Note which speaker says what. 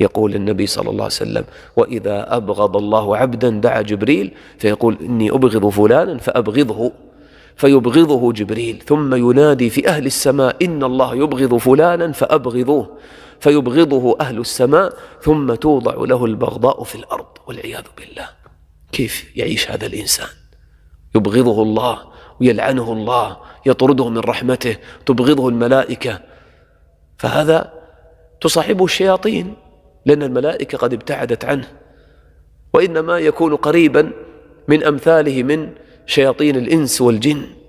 Speaker 1: يقول النبي صلى الله عليه وسلم وإذا أبغض الله عبدا دعا جبريل فيقول إني أبغض فلانا فأبغضه فيبغضه جبريل ثم ينادي في أهل السماء إن الله يبغض فلانا فأبغضوه فيبغضه أهل السماء ثم توضع له البغضاء في الأرض
Speaker 2: والعياذ بالله
Speaker 1: كيف يعيش هذا الإنسان يبغضه الله ويلعنه الله يطرده من رحمته تبغضه الملائكة فهذا تصاحبه الشياطين لأن الملائكة قد ابتعدت عنه وإنما يكون قريبا من أمثاله من شياطين الإنس والجن